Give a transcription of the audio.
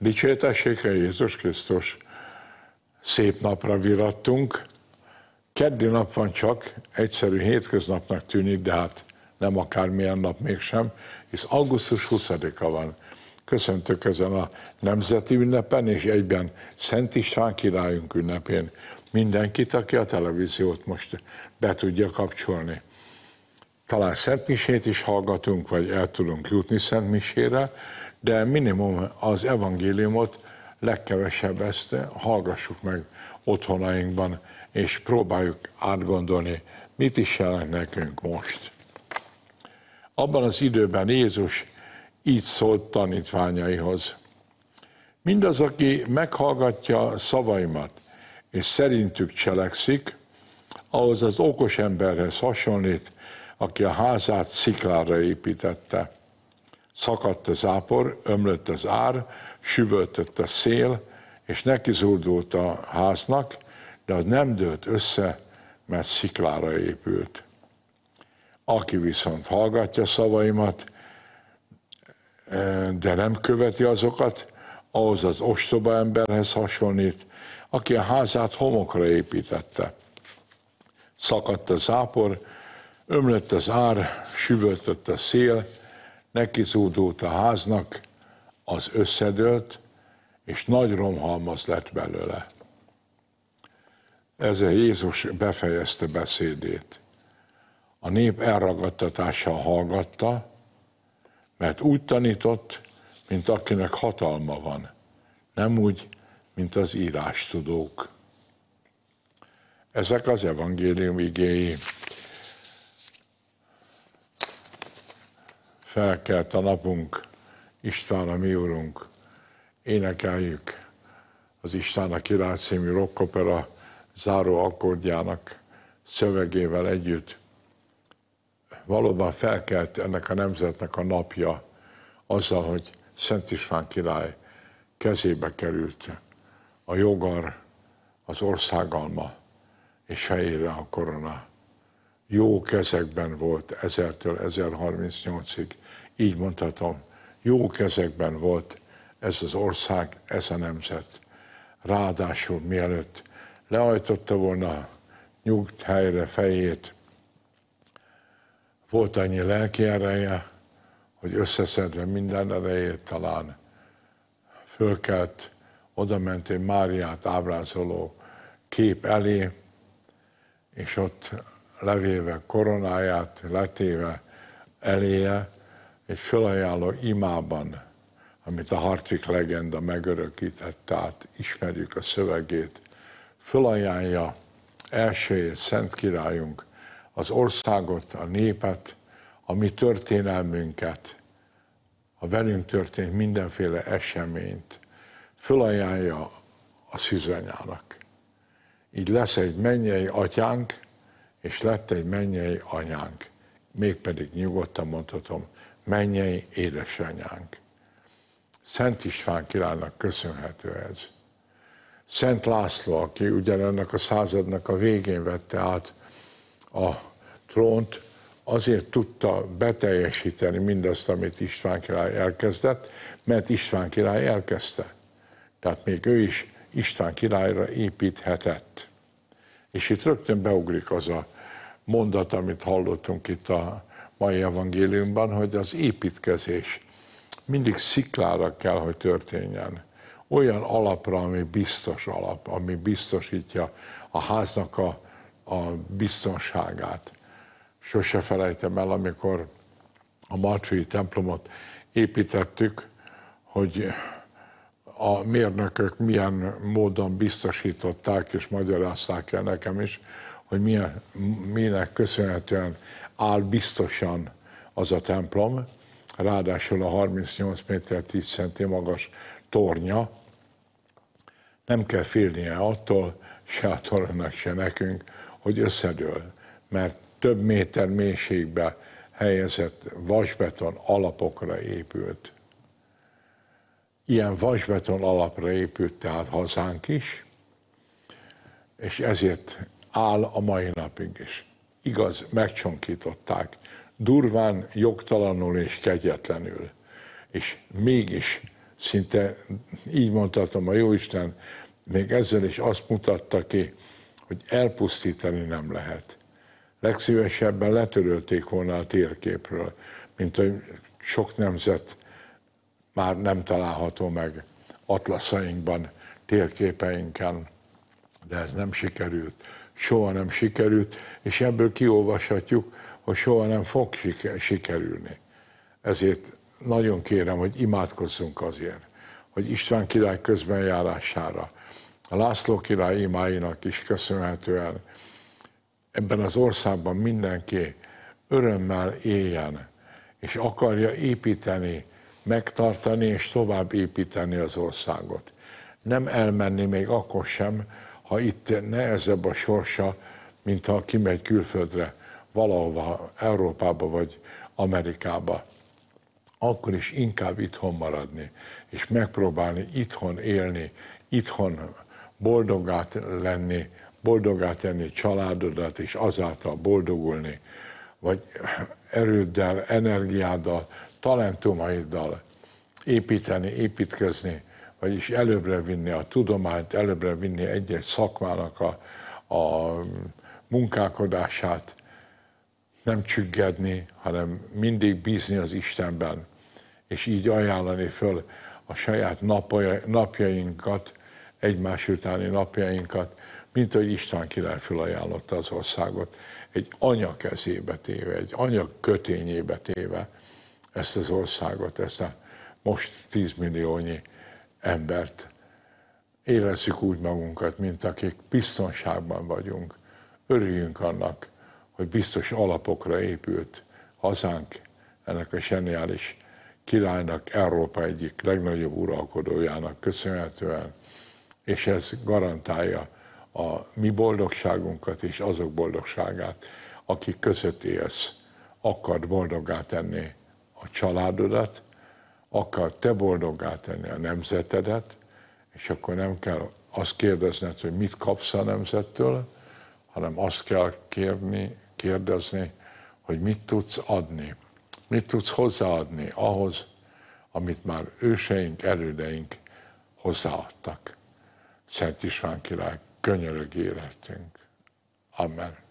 Dicsértessék Jézus Krisztus! Szép napra virattunk. Keddi nap van csak, egyszerű hétköznapnak tűnik, de hát nem akármilyen nap mégsem, hisz augusztus 20-a van. Köszöntök ezen a nemzeti ünnepen, és egyben Szent István királyunk ünnepén mindenkit, aki a televíziót most be tudja kapcsolni. Talán Szent Misét is hallgatunk, vagy el tudunk jutni Szent Misére, de minimum az evangéliumot legkevesebb ezt hallgassuk meg otthonainkban, és próbáljuk átgondolni, mit is jelent nekünk most. Abban az időben Jézus így szólt tanítványaihoz. Mindaz, aki meghallgatja szavaimat, és szerintük cselekszik, ahhoz az okos emberhez hasonlít, aki a házát sziklára építette. Szakadt a zápor, ömlött az ár, süvöltött a szél, és neki zúdult a háznak, de az nem dőlt össze, mert sziklára épült. Aki viszont hallgatja szavaimat, eh, de nem követi azokat, ahhoz az ostoba emberhez hasonlít, aki a házát homokra építette. Szakadt a zápor, ömlött az ár, süvöltött a szél, Neki zúdult a háznak, az összedőlt, és nagy romhalmaz lett belőle. Ezzel Jézus befejezte beszédét. A nép elragadtatással hallgatta, mert úgy tanított, mint akinek hatalma van, nem úgy, mint az írás tudók. Ezek az evangélium igéi. felkelt a napunk, István a mi úrunk, énekeljük az István a király című rockopera záró akkordjának szövegével együtt. Valóban felkelt ennek a nemzetnek a napja azzal, hogy Szent István király kezébe került a jogar, az országalma és fejére a korona jó kezekben volt 1000-től 1038-ig, így mondhatom, jó kezekben volt ez az ország, ez a nemzet. Ráadásul mielőtt lehajtotta volna nyugt helyre fejét, volt annyi lelki ereje, hogy összeszedve minden erejét talán fölkelt, oda ment egy Máriát ábrázoló kép elé, és ott levéve koronáját, letéve eléje, és felajánló imában, amit a harcik legenda megörökített, tehát ismerjük a szövegét, felajánlja elsőjét Szent Királyunk az országot, a népet, a mi történelmünket, a velünk történt mindenféle eseményt, felajánlja a szüzanyának. Így lesz egy mennyei atyánk, és lett egy mennyei anyánk. Mégpedig nyugodtan mondhatom, mennyei édesanyánk. Szent István királynak köszönhető ez. Szent László, aki ugyanennek a századnak a végén vette át a trónt, azért tudta beteljesíteni mindazt, amit István király elkezdett, mert István király elkezdte. Tehát még ő is István királyra építhetett. És itt rögtön beugrik az a mondat, amit hallottunk itt a mai evangéliumban, hogy az építkezés mindig sziklára kell, hogy történjen. Olyan alapra, ami biztos alap, ami biztosítja a háznak a, a biztonságát. Sose felejtem el, amikor a Matfői templomot építettük, hogy a mérnökök milyen módon biztosították és magyarázták el nekem is, hogy milyen, minek köszönhetően áll biztosan az a templom, ráadásul a 38 méter 10 centi magas tornya, nem kell félnie attól, se a tornak, se nekünk, hogy összedől, mert több méter mélységbe helyezett vasbeton alapokra épült. Ilyen vasbeton alapra épült tehát hazánk is, és ezért áll a mai napig is. Igaz, megcsonkították, durván, jogtalanul és kegyetlenül. És mégis, szinte így mondhatom a Jóisten, még ezzel is azt mutatta ki, hogy elpusztítani nem lehet. Legszívesebben letörölték volna a térképről, mint hogy sok nemzet már nem található meg atlaszainkban, térképeinken, de ez nem sikerült soha nem sikerült, és ebből kiolvashatjuk, hogy soha nem fog sikerülni. Ezért nagyon kérem, hogy imádkozzunk azért, hogy István király közbenjárására, a László király imáinak is köszönhetően ebben az országban mindenki örömmel éljen, és akarja építeni, megtartani és tovább építeni az országot. Nem elmenni még akkor sem, ha itt nehezebb a sorsa, mint ha kimegy külföldre, valahova, Európába vagy Amerikába, akkor is inkább itthon maradni, és megpróbálni itthon élni, itthon boldogát lenni, boldogát tenni családodat, és azáltal boldogulni, vagy erőddel, energiáddal, talentumaiddal építeni, építkezni, vagyis előbbre vinni a tudományt, előbbre vinni egy-egy szakmának a, a munkálkodását, nem csüggedni, hanem mindig bízni az Istenben, és így ajánlani föl a saját napjainkat, egymás utáni napjainkat, mint ahogy István király felajánlotta az országot, egy anya kezébe téve, egy anya kötényébe téve ezt az országot, ezt a most 10 milliónyi embert. Érezzük úgy magunkat, mint akik biztonságban vagyunk. Örüljünk annak, hogy biztos alapokra épült hazánk, ennek a zseniális királynak, Európa egyik legnagyobb uralkodójának köszönhetően, és ez garantálja a mi boldogságunkat és azok boldogságát, akik között élsz, akar boldogá tenni a családodat, akar te boldoggá tenni a nemzetedet, és akkor nem kell azt kérdezned, hogy mit kapsz a nemzettől, hanem azt kell kérni, kérdezni, hogy mit tudsz adni, mit tudsz hozzáadni ahhoz, amit már őseink, elődeink hozzáadtak. Szent István király, könyörög életünk. Amen.